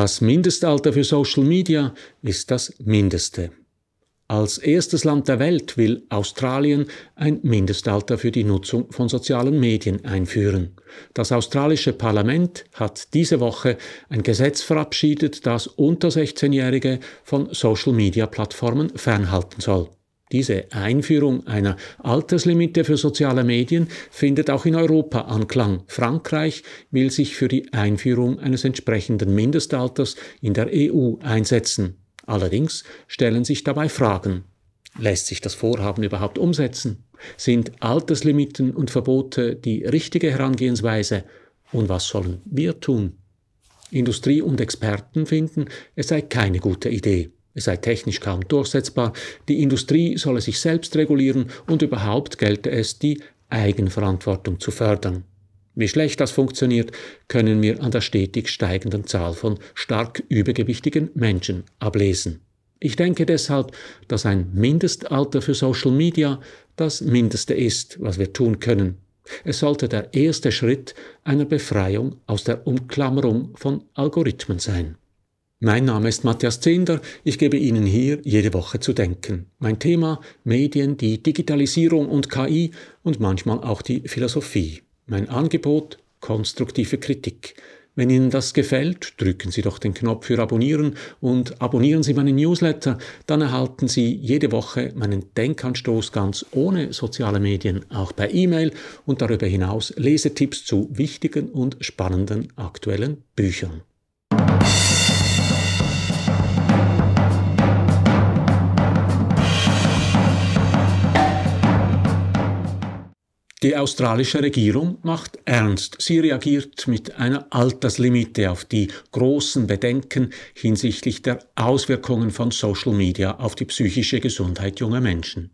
Das Mindestalter für Social Media ist das Mindeste. Als erstes Land der Welt will Australien ein Mindestalter für die Nutzung von sozialen Medien einführen. Das australische Parlament hat diese Woche ein Gesetz verabschiedet, das unter 16-Jährige von Social-Media-Plattformen fernhalten soll. Diese Einführung einer Alterslimite für soziale Medien findet auch in Europa Anklang. Frankreich will sich für die Einführung eines entsprechenden Mindestalters in der EU einsetzen. Allerdings stellen sich dabei Fragen. Lässt sich das Vorhaben überhaupt umsetzen? Sind Alterslimiten und Verbote die richtige Herangehensweise? Und was sollen wir tun? Industrie und Experten finden, es sei keine gute Idee. Es sei technisch kaum durchsetzbar, die Industrie solle sich selbst regulieren und überhaupt gelte es, die Eigenverantwortung zu fördern. Wie schlecht das funktioniert, können wir an der stetig steigenden Zahl von stark übergewichtigen Menschen ablesen. Ich denke deshalb, dass ein Mindestalter für Social Media das Mindeste ist, was wir tun können. Es sollte der erste Schritt einer Befreiung aus der Umklammerung von Algorithmen sein. Mein Name ist Matthias Zehnder. Ich gebe Ihnen hier jede Woche zu denken. Mein Thema Medien, die Digitalisierung und KI und manchmal auch die Philosophie. Mein Angebot konstruktive Kritik. Wenn Ihnen das gefällt, drücken Sie doch den Knopf für Abonnieren und abonnieren Sie meinen Newsletter, dann erhalten Sie jede Woche meinen Denkanstoß ganz ohne soziale Medien, auch per E-Mail und darüber hinaus Lesetipps zu wichtigen und spannenden aktuellen Büchern. Die australische Regierung macht ernst. Sie reagiert mit einer Alterslimite auf die großen Bedenken hinsichtlich der Auswirkungen von Social Media auf die psychische Gesundheit junger Menschen.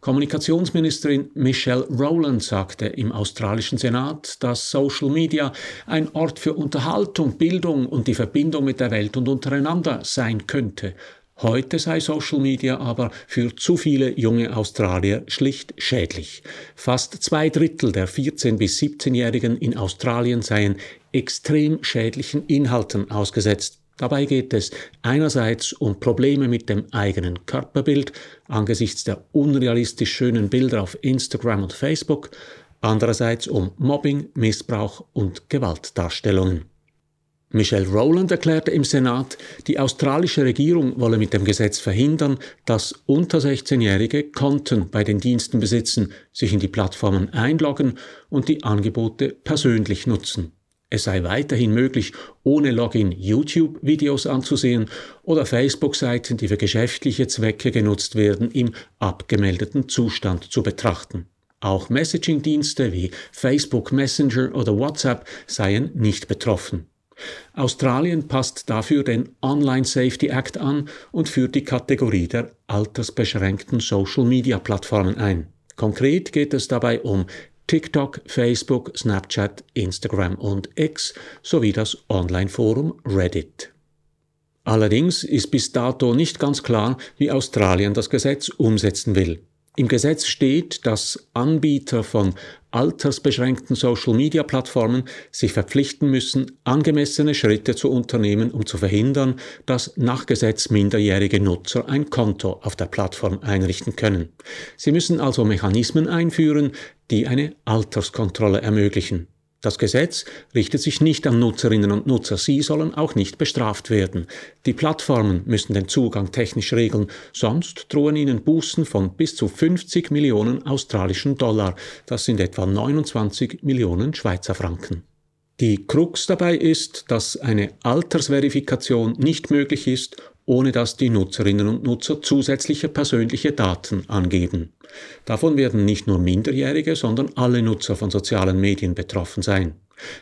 Kommunikationsministerin Michelle Rowland sagte im australischen Senat, dass Social Media ein Ort für Unterhaltung, Bildung und die Verbindung mit der Welt und untereinander sein könnte. Heute sei Social Media aber für zu viele junge Australier schlicht schädlich. Fast zwei Drittel der 14- bis 17-Jährigen in Australien seien extrem schädlichen Inhalten ausgesetzt. Dabei geht es einerseits um Probleme mit dem eigenen Körperbild angesichts der unrealistisch schönen Bilder auf Instagram und Facebook, andererseits um Mobbing, Missbrauch und Gewaltdarstellungen. Michelle Rowland erklärte im Senat, die australische Regierung wolle mit dem Gesetz verhindern, dass unter 16-Jährige Konten bei den Diensten besitzen, sich in die Plattformen einloggen und die Angebote persönlich nutzen. Es sei weiterhin möglich, ohne Login YouTube-Videos anzusehen oder Facebook-Seiten, die für geschäftliche Zwecke genutzt werden, im abgemeldeten Zustand zu betrachten. Auch Messaging-Dienste wie Facebook Messenger oder WhatsApp seien nicht betroffen. Australien passt dafür den Online Safety Act an und führt die Kategorie der altersbeschränkten Social-Media-Plattformen ein. Konkret geht es dabei um TikTok, Facebook, Snapchat, Instagram und X sowie das Online-Forum Reddit. Allerdings ist bis dato nicht ganz klar, wie Australien das Gesetz umsetzen will. Im Gesetz steht, dass Anbieter von altersbeschränkten Social-Media-Plattformen sich verpflichten müssen, angemessene Schritte zu unternehmen, um zu verhindern, dass nach Gesetz minderjährige Nutzer ein Konto auf der Plattform einrichten können. Sie müssen also Mechanismen einführen, die eine Alterskontrolle ermöglichen. Das Gesetz richtet sich nicht an Nutzerinnen und Nutzer, sie sollen auch nicht bestraft werden. Die Plattformen müssen den Zugang technisch regeln, sonst drohen ihnen Bußen von bis zu 50 Millionen australischen Dollar, das sind etwa 29 Millionen Schweizer Franken. Die Krux dabei ist, dass eine Altersverifikation nicht möglich ist, ohne dass die Nutzerinnen und Nutzer zusätzliche persönliche Daten angeben. Davon werden nicht nur Minderjährige, sondern alle Nutzer von sozialen Medien betroffen sein.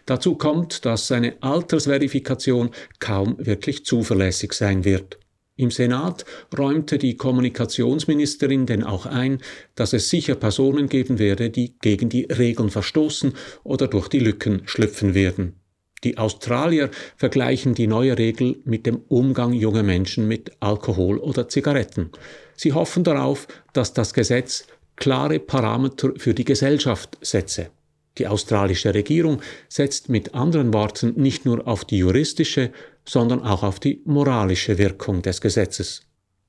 Dazu kommt, dass seine Altersverifikation kaum wirklich zuverlässig sein wird. Im Senat räumte die Kommunikationsministerin denn auch ein, dass es sicher Personen geben werde, die gegen die Regeln verstoßen oder durch die Lücken schlüpfen werden. Die Australier vergleichen die neue Regel mit dem Umgang junger Menschen mit Alkohol oder Zigaretten. Sie hoffen darauf, dass das Gesetz klare Parameter für die Gesellschaft setze. Die australische Regierung setzt mit anderen Worten nicht nur auf die juristische, sondern auch auf die moralische Wirkung des Gesetzes.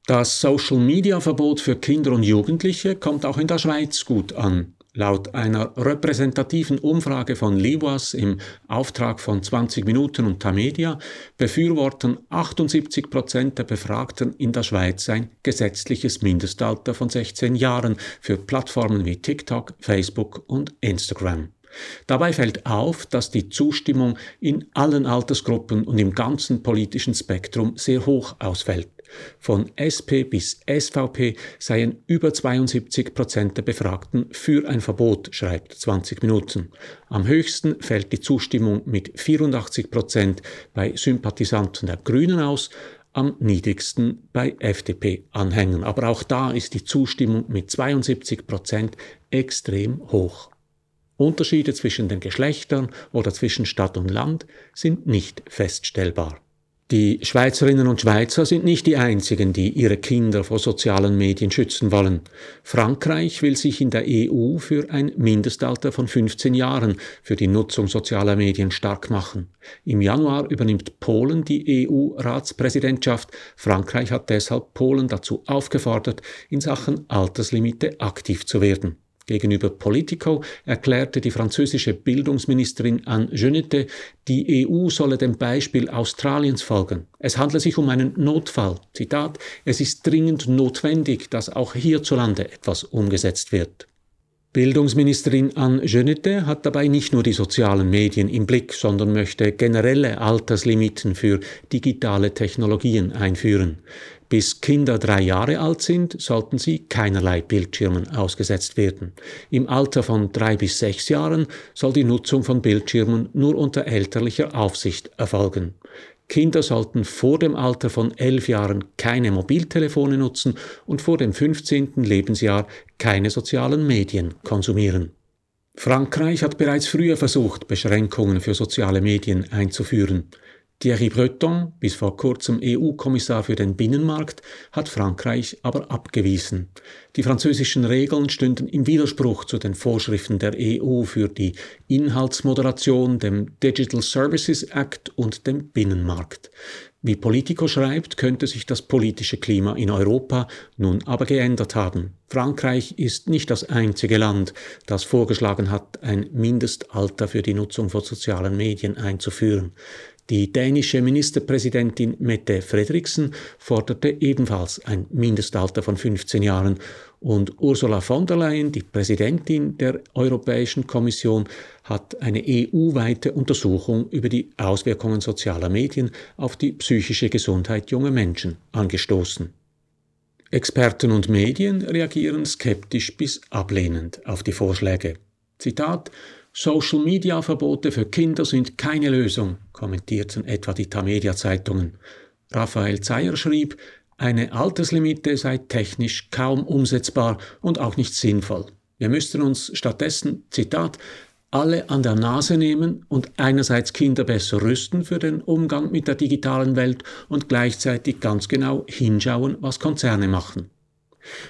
Das Social-Media-Verbot für Kinder und Jugendliche kommt auch in der Schweiz gut an. Laut einer repräsentativen Umfrage von Liwas im Auftrag von 20 Minuten und Tamedia befürworten 78 Prozent der Befragten in der Schweiz ein gesetzliches Mindestalter von 16 Jahren für Plattformen wie TikTok, Facebook und Instagram. Dabei fällt auf, dass die Zustimmung in allen Altersgruppen und im ganzen politischen Spektrum sehr hoch ausfällt. Von SP bis SVP seien über 72 Prozent der Befragten für ein Verbot, schreibt 20 Minuten. Am höchsten fällt die Zustimmung mit 84 Prozent bei Sympathisanten der Grünen aus, am niedrigsten bei FDP-Anhängern. Aber auch da ist die Zustimmung mit 72 Prozent extrem hoch. Unterschiede zwischen den Geschlechtern oder zwischen Stadt und Land sind nicht feststellbar. Die Schweizerinnen und Schweizer sind nicht die einzigen, die ihre Kinder vor sozialen Medien schützen wollen. Frankreich will sich in der EU für ein Mindestalter von 15 Jahren für die Nutzung sozialer Medien stark machen. Im Januar übernimmt Polen die EU-Ratspräsidentschaft. Frankreich hat deshalb Polen dazu aufgefordert, in Sachen Alterslimite aktiv zu werden. Gegenüber Politico erklärte die französische Bildungsministerin Anne Genette, die EU solle dem Beispiel Australiens folgen. Es handle sich um einen Notfall. Zitat, es ist dringend notwendig, dass auch hierzulande etwas umgesetzt wird. Bildungsministerin Anne Genette hat dabei nicht nur die sozialen Medien im Blick, sondern möchte generelle Alterslimiten für digitale Technologien einführen. Bis Kinder drei Jahre alt sind, sollten sie keinerlei Bildschirmen ausgesetzt werden. Im Alter von drei bis sechs Jahren soll die Nutzung von Bildschirmen nur unter elterlicher Aufsicht erfolgen. Kinder sollten vor dem Alter von elf Jahren keine Mobiltelefone nutzen und vor dem 15. Lebensjahr keine sozialen Medien konsumieren. Frankreich hat bereits früher versucht, Beschränkungen für soziale Medien einzuführen. Thierry Breton, bis vor kurzem EU-Kommissar für den Binnenmarkt, hat Frankreich aber abgewiesen. Die französischen Regeln stünden im Widerspruch zu den Vorschriften der EU für die Inhaltsmoderation, dem Digital Services Act und dem Binnenmarkt. Wie Politico schreibt, könnte sich das politische Klima in Europa nun aber geändert haben. Frankreich ist nicht das einzige Land, das vorgeschlagen hat, ein Mindestalter für die Nutzung von sozialen Medien einzuführen. Die dänische Ministerpräsidentin Mette Frederiksen forderte ebenfalls ein Mindestalter von 15 Jahren und Ursula von der Leyen, die Präsidentin der Europäischen Kommission, hat eine EU-weite Untersuchung über die Auswirkungen sozialer Medien auf die psychische Gesundheit junger Menschen angestoßen. Experten und Medien reagieren skeptisch bis ablehnend auf die Vorschläge. Zitat Social-Media-Verbote für Kinder sind keine Lösung, kommentierten etwa die Tamedia-Zeitungen. Raphael Zeyer schrieb, eine Alterslimite sei technisch kaum umsetzbar und auch nicht sinnvoll. Wir müssten uns stattdessen, Zitat, alle an der Nase nehmen und einerseits Kinder besser rüsten für den Umgang mit der digitalen Welt und gleichzeitig ganz genau hinschauen, was Konzerne machen.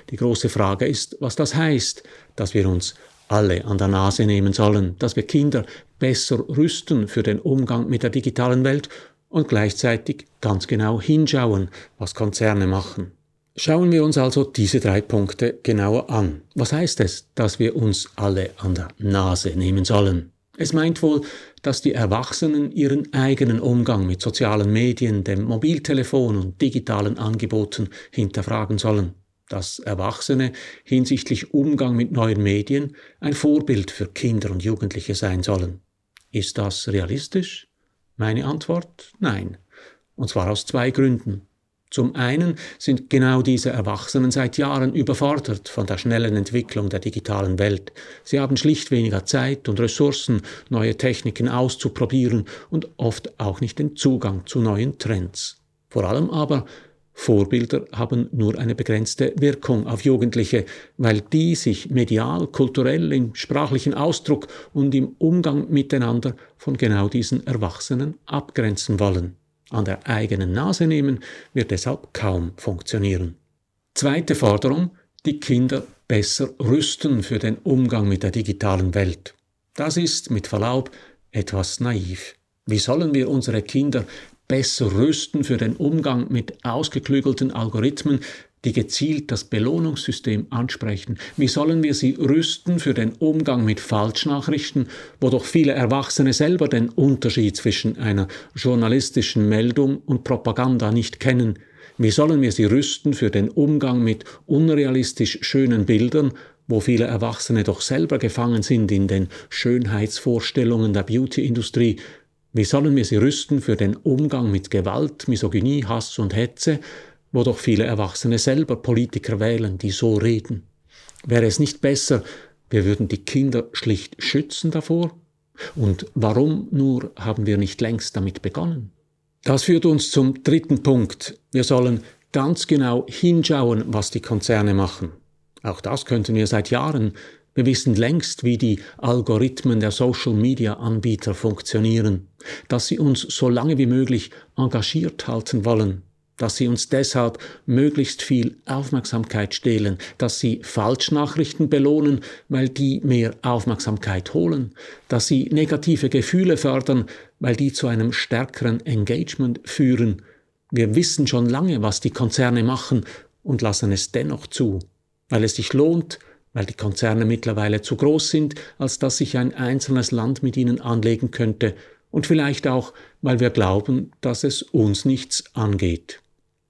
Die große Frage ist, was das heißt, dass wir uns alle an der Nase nehmen sollen, dass wir Kinder besser rüsten für den Umgang mit der digitalen Welt und gleichzeitig ganz genau hinschauen, was Konzerne machen. Schauen wir uns also diese drei Punkte genauer an. Was heißt es, dass wir uns alle an der Nase nehmen sollen? Es meint wohl, dass die Erwachsenen ihren eigenen Umgang mit sozialen Medien, dem Mobiltelefon und digitalen Angeboten hinterfragen sollen dass Erwachsene hinsichtlich Umgang mit neuen Medien ein Vorbild für Kinder und Jugendliche sein sollen. Ist das realistisch? Meine Antwort nein. Und zwar aus zwei Gründen. Zum einen sind genau diese Erwachsenen seit Jahren überfordert von der schnellen Entwicklung der digitalen Welt. Sie haben schlicht weniger Zeit und Ressourcen, neue Techniken auszuprobieren und oft auch nicht den Zugang zu neuen Trends. Vor allem aber Vorbilder haben nur eine begrenzte Wirkung auf Jugendliche, weil die sich medial, kulturell, im sprachlichen Ausdruck und im Umgang miteinander von genau diesen Erwachsenen abgrenzen wollen. An der eigenen Nase nehmen wird deshalb kaum funktionieren. Zweite Forderung, die Kinder besser rüsten für den Umgang mit der digitalen Welt. Das ist, mit Verlaub, etwas naiv. Wie sollen wir unsere Kinder besser rüsten für den Umgang mit ausgeklügelten Algorithmen, die gezielt das Belohnungssystem ansprechen? Wie sollen wir sie rüsten für den Umgang mit Falschnachrichten, wo doch viele Erwachsene selber den Unterschied zwischen einer journalistischen Meldung und Propaganda nicht kennen? Wie sollen wir sie rüsten für den Umgang mit unrealistisch schönen Bildern, wo viele Erwachsene doch selber gefangen sind in den Schönheitsvorstellungen der Beauty-Industrie, wie sollen wir sie rüsten für den Umgang mit Gewalt, Misogynie, Hass und Hetze, wo doch viele Erwachsene selber Politiker wählen, die so reden? Wäre es nicht besser, wir würden die Kinder schlicht schützen davor? Und warum nur haben wir nicht längst damit begonnen? Das führt uns zum dritten Punkt. Wir sollen ganz genau hinschauen, was die Konzerne machen. Auch das könnten wir seit Jahren. Wir wissen längst, wie die Algorithmen der Social-Media-Anbieter funktionieren, dass sie uns so lange wie möglich engagiert halten wollen, dass sie uns deshalb möglichst viel Aufmerksamkeit stehlen, dass sie Falschnachrichten belohnen, weil die mehr Aufmerksamkeit holen, dass sie negative Gefühle fördern, weil die zu einem stärkeren Engagement führen. Wir wissen schon lange, was die Konzerne machen und lassen es dennoch zu, weil es sich lohnt, weil die Konzerne mittlerweile zu groß sind, als dass sich ein einzelnes Land mit ihnen anlegen könnte, und vielleicht auch, weil wir glauben, dass es uns nichts angeht.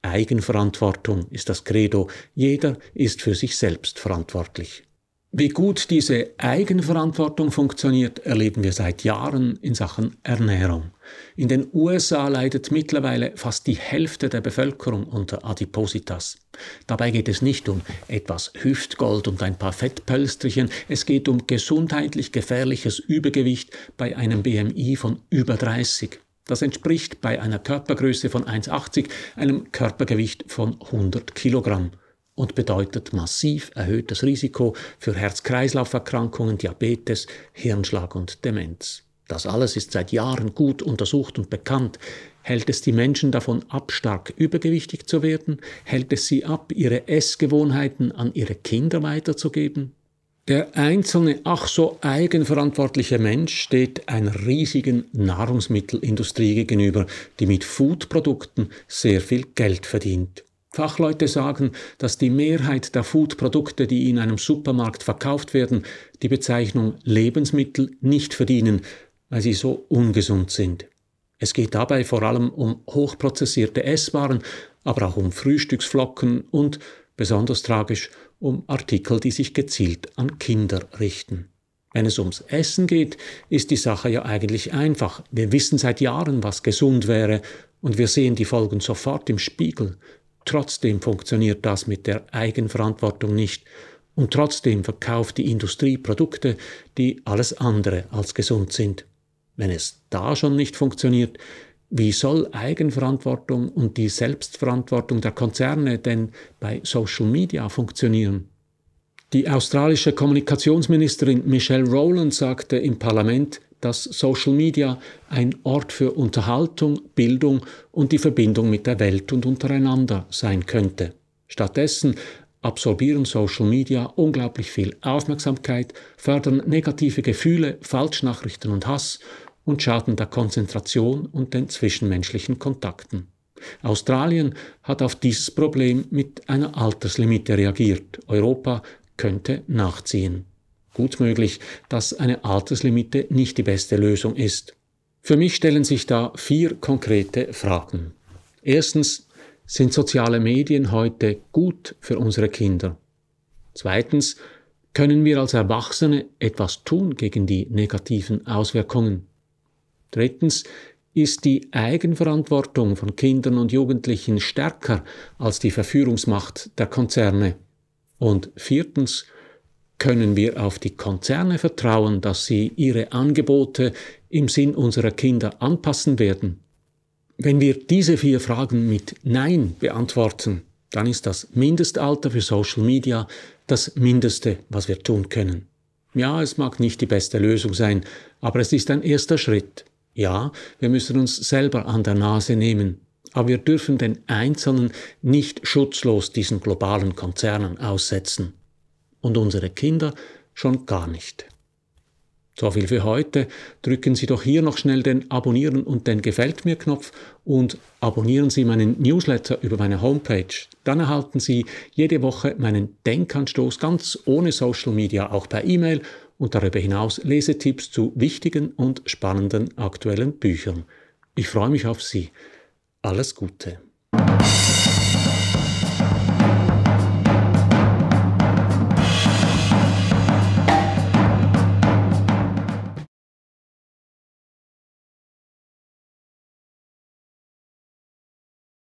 Eigenverantwortung ist das Credo, jeder ist für sich selbst verantwortlich. Wie gut diese Eigenverantwortung funktioniert, erleben wir seit Jahren in Sachen Ernährung. In den USA leidet mittlerweile fast die Hälfte der Bevölkerung unter Adipositas. Dabei geht es nicht um etwas Hüftgold und ein paar Fettpölsterchen, es geht um gesundheitlich gefährliches Übergewicht bei einem BMI von über 30. Das entspricht bei einer Körpergröße von 1,80 einem Körpergewicht von 100 Kilogramm und bedeutet massiv erhöhtes Risiko für Herz-Kreislauf-Erkrankungen, Diabetes, Hirnschlag und Demenz. Das alles ist seit Jahren gut untersucht und bekannt. Hält es die Menschen davon ab, stark übergewichtig zu werden? Hält es sie ab, ihre Essgewohnheiten an ihre Kinder weiterzugeben? Der einzelne, ach so eigenverantwortliche Mensch steht einer riesigen Nahrungsmittelindustrie gegenüber, die mit Foodprodukten sehr viel Geld verdient. Fachleute sagen, dass die Mehrheit der Foodprodukte, die in einem Supermarkt verkauft werden, die Bezeichnung Lebensmittel nicht verdienen, weil sie so ungesund sind. Es geht dabei vor allem um hochprozessierte Esswaren, aber auch um Frühstücksflocken und, besonders tragisch, um Artikel, die sich gezielt an Kinder richten. Wenn es ums Essen geht, ist die Sache ja eigentlich einfach. Wir wissen seit Jahren, was gesund wäre, und wir sehen die Folgen sofort im Spiegel. Trotzdem funktioniert das mit der Eigenverantwortung nicht, und trotzdem verkauft die Industrie Produkte, die alles andere als gesund sind. Wenn es da schon nicht funktioniert, wie soll Eigenverantwortung und die Selbstverantwortung der Konzerne denn bei Social Media funktionieren? Die australische Kommunikationsministerin Michelle Rowland sagte im Parlament, dass Social Media ein Ort für Unterhaltung, Bildung und die Verbindung mit der Welt und untereinander sein könnte. Stattdessen absorbieren Social Media unglaublich viel Aufmerksamkeit, fördern negative Gefühle, Falschnachrichten und Hass und schaden der Konzentration und den zwischenmenschlichen Kontakten. Australien hat auf dieses Problem mit einer Alterslimite reagiert. Europa könnte nachziehen. Gut möglich, dass eine Alterslimite nicht die beste Lösung ist. Für mich stellen sich da vier konkrete Fragen. Erstens, sind soziale Medien heute gut für unsere Kinder? Zweitens, können wir als Erwachsene etwas tun gegen die negativen Auswirkungen? Drittens ist die Eigenverantwortung von Kindern und Jugendlichen stärker als die Verführungsmacht der Konzerne. Und viertens können wir auf die Konzerne vertrauen, dass sie ihre Angebote im Sinn unserer Kinder anpassen werden. Wenn wir diese vier Fragen mit Nein beantworten, dann ist das Mindestalter für Social Media das Mindeste, was wir tun können. Ja, es mag nicht die beste Lösung sein, aber es ist ein erster Schritt. Ja, wir müssen uns selber an der Nase nehmen, aber wir dürfen den Einzelnen nicht schutzlos diesen globalen Konzernen aussetzen. Und unsere Kinder schon gar nicht. So viel für heute. Drücken Sie doch hier noch schnell den Abonnieren und den Gefällt mir Knopf und abonnieren Sie meinen Newsletter über meine Homepage. Dann erhalten Sie jede Woche meinen Denkanstoß ganz ohne Social Media, auch per E-Mail und darüber hinaus Lesetipps zu wichtigen und spannenden aktuellen Büchern. Ich freue mich auf Sie. Alles Gute.